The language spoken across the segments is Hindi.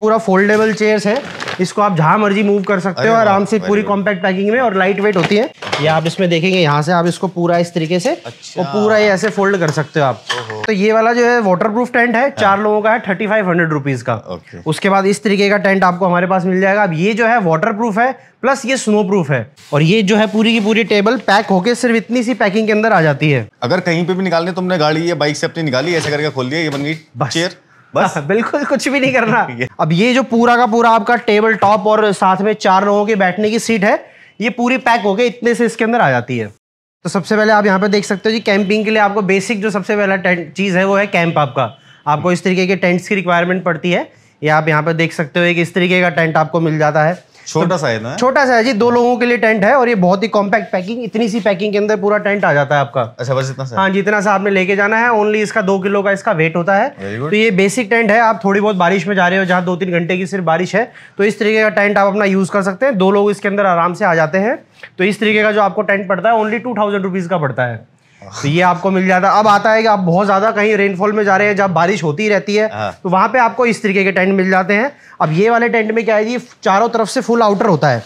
पूरा फोल्डेबल चेयर्स है इसको आप जहाँ मर्जी मूव कर सकते हो आराम से पूरी कॉम्पैक्ट पैकिंग में और लाइट वेट होती है ये आप इसमें देखेंगे यहाँ से आप इसको पूरा इस तरीके से अच्छा। और पूरा ये ऐसे फोल्ड कर सकते हो आप तो ये वाला जो है वाटर प्रूफ टेंट है हाँ। चार लोगों का है थर्टी फाइव हंड्रेड रुपीज का उसके बाद इस तरीके का टेंट आपको हमारे पास मिल जाएगा अब ये जो है वाटर प्रूफ है प्लस ये स्नो प्रूफ है और ये जो है पूरी की पूरी टेबल पैक होके सिर्फ इतनी सी पैकिंग के अंदर आ जाती है अगर कहीं पे भी निकालने तुमने गाड़ी या बाइक से अपनी निकाली ऐसे करके खोल दिया ये बन गई चेयर बस बिल्कुल कुछ भी नहीं करना अब ये जो पूरा का पूरा आपका टेबल टॉप और साथ में चार लोगों के बैठने की सीट है ये पूरी पैक हो गई इतने से इसके अंदर आ जाती है तो सबसे पहले आप यहाँ पे देख सकते हो जी कैंपिंग के लिए आपको बेसिक जो सबसे पहला टेंट चीज़ है वो है कैंप आपका आपको इस तरीके के टेंट्स की रिक्वायरमेंट पड़ती है ये आप यहाँ पे देख सकते हो कि इस तरीके का टेंट आपको मिल जाता है छोटा सा है ना छोटा सा है जी दो लोगों के लिए टेंट है और ये बहुत ही कॉम्पैक्ट पैकिंग इतनी सी पैकिंग के अंदर पूरा टेंट आ जाता है आपका अच्छा बस इतना सा हाँ जी इतना सा आपने लेके जाना है ओनली इसका दो किलो का इसका वेट होता है तो ये बेसिक टेंट है आप थोड़ी बहुत बारिश में जा रहे हो जहाँ दो तीन घंटे की सिर्फ बारिश है तो इस तरीके का टेंट आप अपना यूज़ कर सकते हैं दो लोग इसके अंदर आराम से आ जाते हैं तो इस तरीके का जो आपको टेंट पड़ता है ओनली टू थाउजेंड रुपीज़ का पड़ता है तो ये आपको मिल जाता है अब आता है कि आप बहुत ज़्यादा कहीं रेनफॉल में जा रहे हैं जब बारिश होती रहती है हाँ। तो वहां पे आपको इस तरीके के टेंट मिल जाते हैं अब ये वाले टेंट में क्या है जी चारों तरफ से फुल आउटर होता है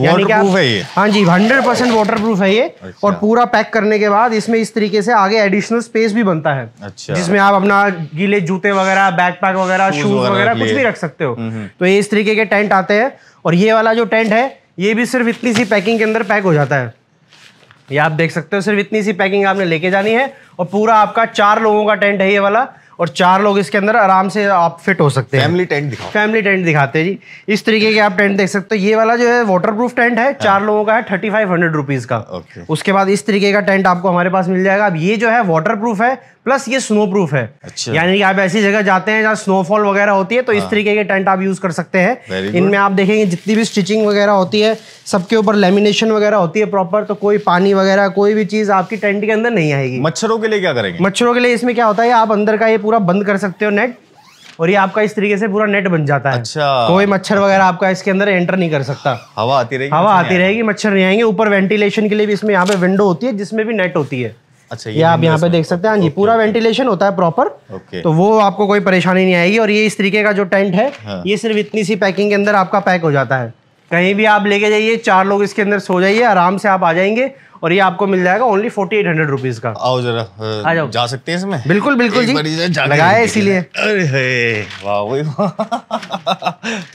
यानी है ये हाँ जी हंड्रेड परसेंट वाटर प्रूफ है ये अच्छा। और पूरा पैक करने के बाद इसमें इस तरीके से आगे एडिशनल स्पेस भी बनता है अच्छा। जिसमें आप अपना गीले जूते वगैरह बैग पैक वगैरह शूज वगैरह कुछ भी रख सकते हो हम्म, हम्म। तो ये इस तरीके के टेंट आते हैं और ये वाला जो टेंट है ये भी सिर्फ इतनी सी पैकिंग के अंदर पैक हो जाता है ये आप देख सकते हो सिर्फ इतनी सी पैकिंग आपने लेके जानी है और पूरा आपका चार लोगों का टेंट है ये वाला और चार लोग इसके अंदर आराम से आप फिट हो सकते हैं फैमिली टेंट दिखाओ फैमिली टेंट दिखाते हैं जी इस तरीके के आप टेंट देख सकते हो ये वाला जो है वाटरप्रूफ टेंट है चार हाँ। लोगों का है थर्टी फाइव हंड्रेड रुपीज़ का उसके बाद इस तरीके का टेंट आपको हमारे पास मिल जाएगा अब ये जो है प्रूफ है प्लस ये स्नो प्रूफ है अच्छा। यानी कि आप ऐसी जगह जाते हैं जहाँ स्नोफॉल वगैरह होती है तो इस हाँ। तरीके के टेंट आप यूज कर सकते हैं इनमें आप देखेंगे जितनी भी स्टिचिंग वगैरह होती है सबके ऊपर लेमिनेशन वगैरह होती है प्रॉपर तो कोई पानी वगैरह कोई भी चीज आपकी टेंट के अंदर नहीं आएगी मच्छरों के लिए क्या करेंगे मच्छरों के लिए इसमें क्या होता है आप अंदर का ये पूरा बंद कर सकते हो नेट और ये आपका इस तरीके से पूरा नेट बन जाता है अच्छा कोई मच्छर अच्छा। वगैरह आपका इसके अंदर एंटर नहीं कर सकता हवा आती रहेगी हवा आती रहेगी मच्छर नहीं आएंगे ऊपर वेंटिलेशन के लिए भी इसमें यहाँ पे विंडो होती है जिसमें भी नेट होती है अच्छा ये, आप यहाँ पे देख सकते हैं हाँ जी पूरा वेंटिलेशन होता है प्रॉपर तो वो आपको कोई परेशानी नहीं आएगी और ये इस तरीके का जो टेंट है हाँ। ये सिर्फ इतनी सी पैकिंग के अंदर आपका पैक हो जाता है कहीं भी आप लेके जाइए चार लोग इसके अंदर सो जाइए आराम से आप आ जाएंगे और ये आपको मिल जाएगा only forty eight hundred rupees का आओ जरा आ जाओ जा सकते हैं इसमें बिल्कुल बिल्कुल जी लगाया इसीलिए अरे वाह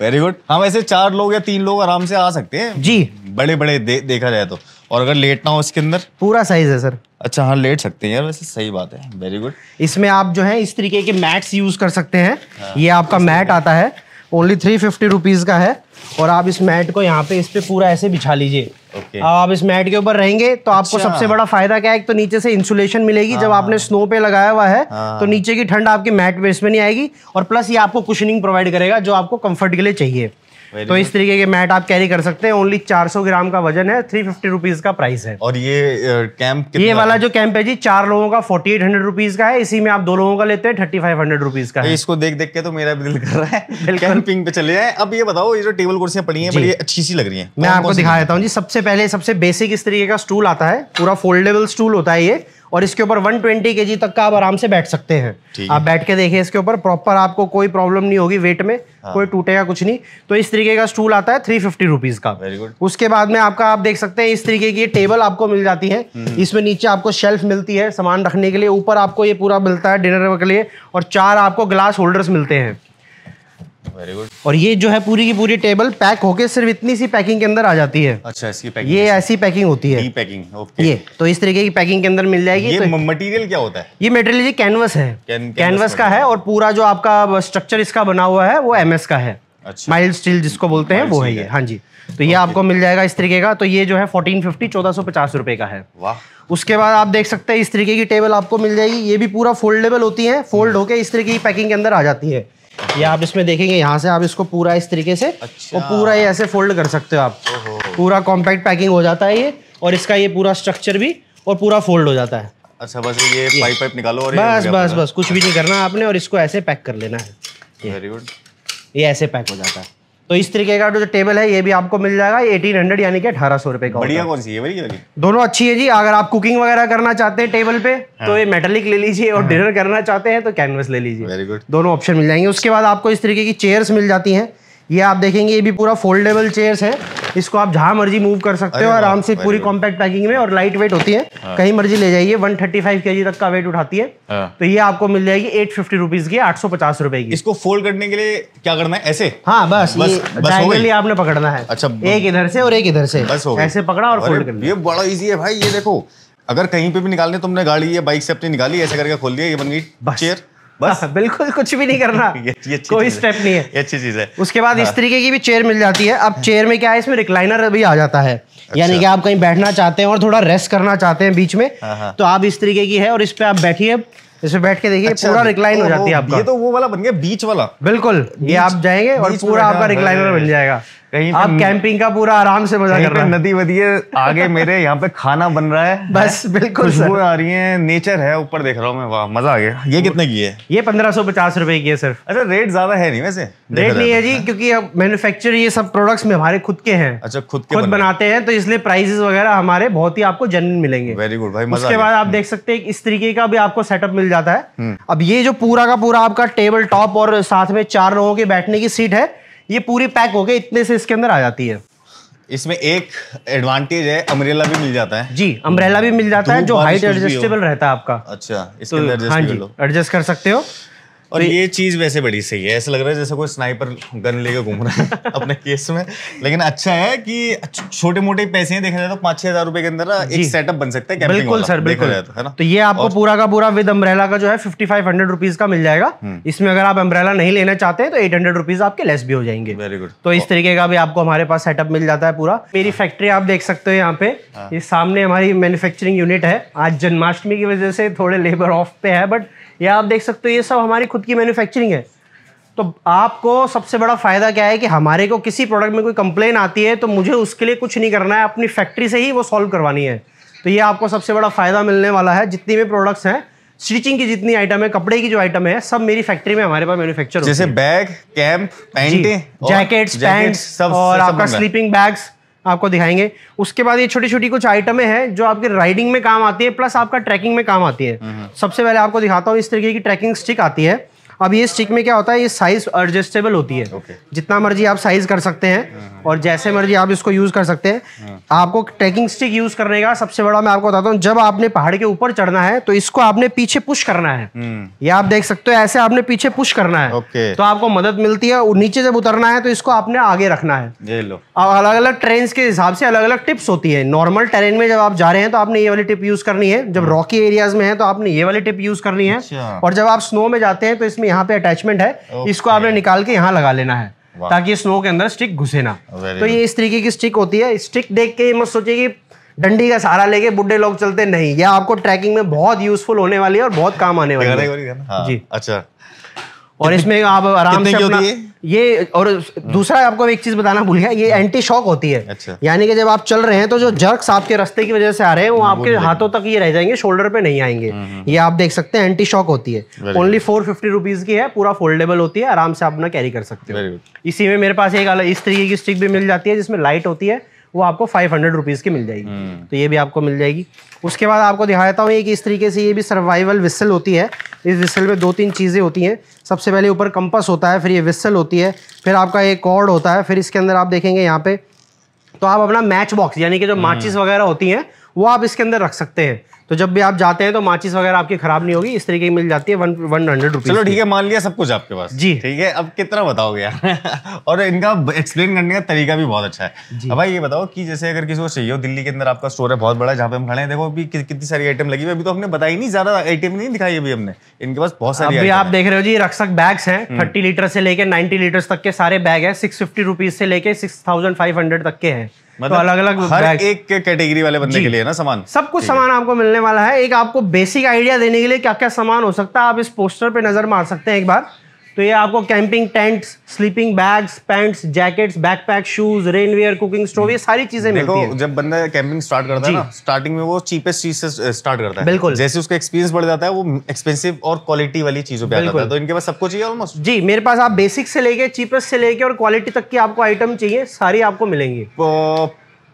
वेरी गुड हम ऐसे चार लोग या तीन लोग आराम से आ सकते हैं जी बड़े बड़े दे, देखा जाए तो और अगर लेट ना हो इसके अंदर पूरा साइज है सर अच्छा हाँ लेट सकते हैं यार वैसे सही बात है वेरी गुड इसमें आप जो है इस तरीके के मैट्स यूज कर सकते हैं हाँ। ये आपका मैट आता है ओनली थ्री फिफ्टी रुपीज़ का है और आप इस मैट को यहाँ पे इस पे पूरा ऐसे बिछा लीजिए okay. आप इस मैट के ऊपर रहेंगे तो आपको अच्छा। सबसे बड़ा फायदा क्या है तो नीचे से इंसुलेशन मिलेगी जब हाँ, आपने स्नो हाँ। पे लगाया हुआ है तो नीचे की ठंड आपके मैट पे इसमें नहीं आएगी और प्लस ये आपको कुशनिंग प्रोवाइड करेगा जो आपको कंफर्ट के लिए चाहिए तो इस तरीके के मैट आप कैरी कर सकते हैं ओनली 400 ग्राम का वजन है थ्री फिफ्टी रुपीज का प्राइस है और ये कैंप ये वाला जो कैंप है जी चार लोगों का फोर्टी एट हंड्रेड रुपीज का है इसी में आप दो लोगों का लेते हैं थर्टी फाइव हंड्रेड रुपीज का तो है। इसको देख देख के तो मेरा भी दिल कर रहा है कैंपिंग पे चले जाए अब ये बताओ ये जो टेबल कुर्सियां पड़ी है बड़ी अच्छी सी लग रही है मैं आपको दिखा देता हूँ जी सबसे पहले सबसे बेसिक इस तरीके का स्टूल आता है पूरा फोल्डेबल स्टूल होता है ये और इसके ऊपर 120 ट्वेंटी के तक का आप आराम से बैठ सकते हैं आप बैठ के देखिए इसके ऊपर प्रॉपर आपको कोई प्रॉब्लम नहीं होगी वेट में हाँ। कोई टूटेगा कुछ नहीं तो इस तरीके का स्टूल आता है थ्री फिफ्टी रुपीज का उसके बाद में आपका आप देख सकते हैं इस तरीके की टेबल आपको मिल जाती है हम्म। इसमें नीचे आपको शेल्फ मिलती है सामान रखने के लिए ऊपर आपको ये पूरा मिलता है डिनर के लिए और चार आपको ग्लास होल्डर्स मिलते हैं वेरी गुड और ये जो है पूरी की पूरी टेबल पैक होके सिर्फ इतनी सी पैकिंग के अंदर आ जाती है अच्छा इसकी पैकिंग ये ऐसी पैकिंग होती है पैकिंग ओके ये तो इस तरीके की पैकिंग के अंदर मिल जाएगी ये तो मटेरियल क्या होता है ये मटेरियल ये कैनवस है कैनवस का है और पूरा जो आपका स्ट्रक्चर इसका बना हुआ है वो एम का है माइल्ड अच्छा। स्टील जिसको बोलते हैं वो है ये हाँ जी तो ये आपको मिल जाएगा इस तरीके का तो ये जो है फोर्टीन फिफ्टी चौदह सौ पचास रुपए का है उसके बाद आप देख सकते हैं इस तरीके की टेबल आपको मिल जाएगी ये भी पूरा फोल्डेबल होती है फोल्ड होके इस तरीके की पैकिंग के अंदर आ जाती है ये आप इसमें देखेंगे यहाँ से आप इसको पूरा इस तरीके से अच्छा। और पूरा ये ऐसे फोल्ड कर सकते हो आप पूरा कॉम्पैक्ट पैकिंग हो जाता है ये और इसका ये पूरा स्ट्रक्चर भी और पूरा फोल्ड हो जाता है अच्छा बस ये, पाइप पाइप निकालो और बस बस बस कुछ भी नहीं करना आपने और इसको ऐसे पैक कर लेना है वेरी गुड ये ऐसे पैक हो जाता है तो इस तरीके का जो टेबल है ये भी आपको मिल जाएगा एटीन हंड्रेड यानी कि अठारह सौ रुपए का बढ़िया कौन सी है बढ़िया दोनों अच्छी है जी अगर आप कुकिंग वगैरह करना चाहते हैं टेबल पे हाँ। तो ये मेटलिक ले लीजिए और हाँ। डिनर करना चाहते हैं तो कैनवस ले लीजिए वेरी गुड दोनों ऑप्शन मिल जाएंगे उसके बाद आपको इस तरीके की चेयर्स मिल जाती हैं ये आप देखेंगे ये भी पूरा फोल्डेबल चेयर्स है इसको आप जहां मर्जी मूव कर सकते हो आराम से पूरी कॉम्पैक्ट पैकिंग में और लाइट वेट होती है हाँ। कहीं मर्जी ले जाइए 135 थर्टी तक का वेट उठाती है हाँ। तो ये आपको मिल जाएगी एट फिफ्टी रुपीज की आठ सौ पचास रुपए की इसको फोल्ड करने के लिए क्या करना है ऐसे हाँ बस, बस आपने पकड़ना है अच्छा एक इधर से और एक इधर से बस ऐसे पकड़ा और फोल्ड करना ये बड़ा ईजी है भाई ये देखो अगर कहीं पे भी निकालने तुमने गाड़ी या बाइक से अपनी निकाली ऐसे करके खोल दिया ये बन गई चेयर बस बिल्कुल कुछ भी नहीं करना ये, ये कोई स्टेप नहीं है ये अच्छी चीज है उसके बाद हाँ। इस तरीके की भी चेयर मिल जाती है अब चेयर में क्या है इसमें रिक्लाइनर भी आ जाता है अच्छा। यानी कि आप कहीं बैठना चाहते हैं और थोड़ा रेस्ट करना चाहते हैं बीच में हाँ, हाँ। तो आप इस तरीके की है और इस पे आप बैठिए इसमें बैठ के देखिए अच्छा, पूरा रिक्लाइन हो जाती है आपका ये तो वो वाला बन गया बीच वाला बिल्कुल ये आप जाएंगे और पूरा आपका रिक्लाइनर मिल जाएगा कहीं आप कैंपिंग का पूरा आराम से मजा कर रहे हैं नदी वदी है आगे मेरे यहाँ पे खाना बन रहा है बस बिल्कुल खुशबू आ रही है नेचर है ऊपर देख रहा हूँ मैं वाह मजा आ गया ये कितने की है ये पंद्रह सौ पचास रुपए की है सर अच्छा रेट ज्यादा है नहीं वैसे रेट नहीं है तो। जी क्योंकि अब मैन्युफैक्चर ये सब प्रोडक्ट्स में हमारे खुद के हैं अच्छा खुद के खुद बनाते हैं तो इसलिए प्राइजेस वगैरह हमारे बहुत ही आपको जन मिलेंगे वेरी गुड भाई उसके बाद आप हम्म। देख सकते हैं इस तरीके का भी आपको सेटअप मिल जाता है हम्म। अब ये जो पूरा का पूरा आपका टेबल टॉप और साथ में चार लोगों के बैठने की सीट है ये पूरी पैक हो गई इतने से इसके अंदर आ जाती है इसमें एक एडवांटेज है अम्ब्रेला भी मिल जाता है जी अम्ब्रेला भी मिल जाता है जो हाइट एडजस्टेबल रहता है आपका अच्छा इसके तो अंदर हाँ जी एडजस्ट कर सकते हो और ये चीज वैसे बड़ी सही है ऐसा लग रहा है जैसे कोई स्नाइपर गन लेके घूम रहा है अपने केस में लेकिन अच्छा है कि छोटे मोटे पैसे देखा जाए तो पांच छह हजार रुपए के अंदर एक सेटअप बन सकता है बिल्कुल सर बिल्कुल तो, है ना तो ये आपको और... पूरा का पूरा विद अम्ब्रेला का जो है फिफ्टी फाइव हंड्रेड रुपीज का मिल जाएगा हम्म। इसमें अगर आप अम्ब्रेला नहीं लेना चाहते तो एट हंड्रेड रुपीज आपके लेस भी हो जाएंगे वेरी गुड तो इस तरीके का भी आपको हमारे पास सेटअप मिल जाता है पूरा मेरी फैक्ट्री आप देख सकते हो यहाँ पे हाँ। ये सामने हमारी मैन्युफैक्चरिंग यूनिट है आज जन्माष्टमी की वजह से थोड़े लेबर ऑफ पे है बट या आप देख सकते हो ये सब हमारी खुद की मैन्युफैक्चरिंग है तो आपको सबसे बड़ा फ़ायदा क्या है कि हमारे को किसी प्रोडक्ट में कोई कंप्लेन आती है तो मुझे उसके लिए कुछ नहीं करना है अपनी फैक्ट्री से ही वो सॉल्व करवानी है तो ये आपको सबसे बड़ा फ़ायदा मिलने वाला है जितनी भी प्रोडक्ट्स हैं स्टिचिंग की जितनी आइटम है कपड़े की जो आइटम है सब मेरी फैक्ट्री में हमारे पास मैन्युफैक्चर जैसे bag camp pant jackets pants सब और आपका स्लीपिंग बैग्स आपको दिखाएंगे उसके बाद ये छोटी छोटी कुछ आइटमें हैं जो आपके राइडिंग में काम आती है प्लस आपका ट्रैकिंग में काम आती है हम्म। सबसे पहले आपको दिखाता हूँ इस तरीके की ट्रैकिंग स्टिक आती है अब ये स्टिक में क्या होता है ये साइज एडजस्टेबल होती है okay. जितना मर्जी आप साइज कर सकते हैं हाँ, हाँ। और जैसे मर्जी आप इसको यूज कर सकते हैं हाँ। आपको ट्रैकिंग स्टिक यूज करने का सबसे बड़ा मैं आपको बताता हूँ जब आपने पहाड़ के ऊपर चढ़ना है तो इसको आपने पीछे पुश करना है हम्म। या आप देख सकते हो ऐसे आपने पीछे पुश करना है तो आपको मदद मिलती है और नीचे जब उतरना है तो इसको आपने आगे रखना है अलग अलग ट्रेन के हिसाब से अलग अलग टिप्स होती है नॉर्मल ट्रेन में जब आप जा रहे हैं तो आपने ये वाली टिप यूज करनी है जब रॉकी एरियाज में है तो आपने ये वाली टिप यूज करनी है अच्छा। और जब आप स्नो में जाते हैं तो इसमें यहाँ पे अटैचमेंट है okay. इसको आपने निकाल के यहाँ लगा लेना है wow. ताकि स्नो के अंदर स्टिक घुसे ना Very तो ये इस तरीके की स्टिक होती है स्टिक देख के मत सोचिए कि डंडी का सहारा लेके बुढ़े लोग चलते नहीं ये आपको ट्रैकिंग में बहुत यूजफुल होने वाली है और बहुत काम आने वाली है हाँ। जी अच्छा और इसमें आप आराम से अपना ये और दूसरा आपको एक चीज बताना भूल गया ये एंटी हम्म। शॉक होती है अच्छा। यानी कि जब आप चल रहे हैं तो जो जर्क्स आपके रास्ते की वजह से आ रहे हैं वो आपके हाथों तक ये रह जाएंगे शोल्डर पे नहीं आएंगे हम्म, हम्म, ये आप देख सकते हैं एंटी शॉक होती है ओनली फोर फिफ्टी रुपीज की है पूरा फोल्डेबल होती है आराम से आप अपना कैरी कर सकते हो इसी में मेरे पास एक अलग इस तरीके की स्टिक भी मिल जाती है जिसमें लाइट होती है वो आपको फाइव हंड्रेड रुपीज़ की मिल जाएगी हम्म। तो ये भी आपको मिल जाएगी उसके बाद आपको दिखाता हूँ एक इस तरीके से ये भी सर्वाइवल विसल होती है इस विसल में दो तीन चीज़ें होती हैं सबसे पहले ऊपर कंपस होता है फिर ये विसल होती है फिर आपका एक कॉर्ड होता है फिर इसके अंदर आप देखेंगे यहाँ पे तो आप अपना मैच बॉक्स यानी कि जो हम्म। माचिस वगैरह होती हैं वो आप इसके अंदर रख सकते हैं तो जब भी आप जाते हैं तो माचिस वगैरह आपकी खराब नहीं होगी इस तरीके की मिल जाती है वन वन हंड्रेड रुपीज चलो ठीक है मान लिया सब कुछ आपके पास जी ठीक है अब कितना बताओगे यार और इनका एक्सप्लेन करने का तरीका भी बहुत अच्छा है अब भाई ये बताओ कि जैसे अगर किसी को चाहिए हो दिल्ली के अंदर आपका स्टोर है बहुत बड़ा जहाँ पे हम खड़े हैं देखो अभी कितनी सारी आइटम लगी हुई अभी तो हमने बताई नहीं ज्यादा आइटम नहीं दिखाई अभी हमने इनके पास बहुत सारी अभी आप देख रहे हो जी रक्षक बैग्स हैं थर्टी हम्म। लीटर से लेकर नाइन्टी लीटर तक के सारे बैग है सिक्स फिफ्टी रुपीज से लेकर सिक्स थाउजेंड फाइव हंड्रेड तक के हैं मतलब तो अलग अलग हर एक कैटेगरी वाले बंदे के लिए ना सामान सब कुछ सामान आपको मिलने वाला है एक आपको बेसिक आइडिया देने के लिए क्या क्या सामान हो सकता है आप इस पोस्टर पे नजर मार सकते हैं एक बार तो ये आपको camping tents sleeping bags pants jackets backpack shoes rainwear cooking stove ये सारी चीजें मिलती हैं जब बंदा कैंपिंग स्टार्ट करता है ना स्टार्टिंग में वो चीपेस्ट चीज से स्टार्ट करता है बिल्कुल जैसे उसका एक्सपीरियंस बढ़ जाता है वो एक्सपेंसिव और क्वालिटी वाली चीजों पे आता है तो इनके पास सब कुछ चाहिए ऑलमोस्ट जी मेरे पास आप बेसिक से लेके चीपेस्ट से लेके और क्वालिटी तक की आपको आइटम चाहिए सारी आपको मिलेंगी तो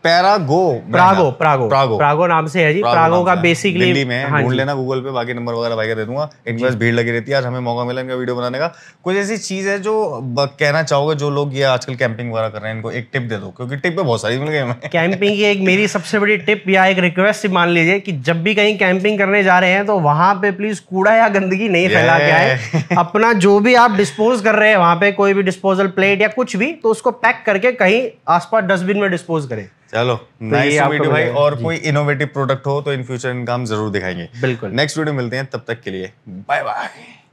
पैरागो प्रागो प्रागो प्रागो प्रागो नाम से है जी प्रागो, प्रागो का बेसिकली दिल्ली में हाँ ढूंढ लेना गूगल पे बाकी नंबर वगैरह भाई का दे दूंगा इनके पास भीड़ लगी रहती है आज हमें मौका मिला इनका वीडियो बनाने का कुछ ऐसी चीज है जो कहना चाहोगे जो लोग ये आजकल कैंपिंग वगैरह कर रहे हैं इनको एक टिप दे दो क्योंकि टिप पे बहुत सारी मिल गई कैंपिंग की एक मेरी सबसे बड़ी टिप या एक रिक्वेस्ट मान लीजिए कि जब भी कहीं कैंपिंग करने जा रहे हैं तो वहां पे प्लीज कूड़ा या गंदगी नहीं फैला के आए अपना जो भी आप डिस्पोज कर रहे हैं वहां पे कोई भी डिस्पोजल प्लेट या कुछ भी तो उसको पैक करके कहीं आसपास डस्टबिन में डिस्पोज करें चलो नाइस वीडियो तो भाई और कोई इनोवेटिव प्रोडक्ट हो तो इन फ्यूचर इनका हम जरूर दिखाएंगे बिल्कुल नेक्स्ट वीडियो मिलते हैं तब तक के लिए बाय बाय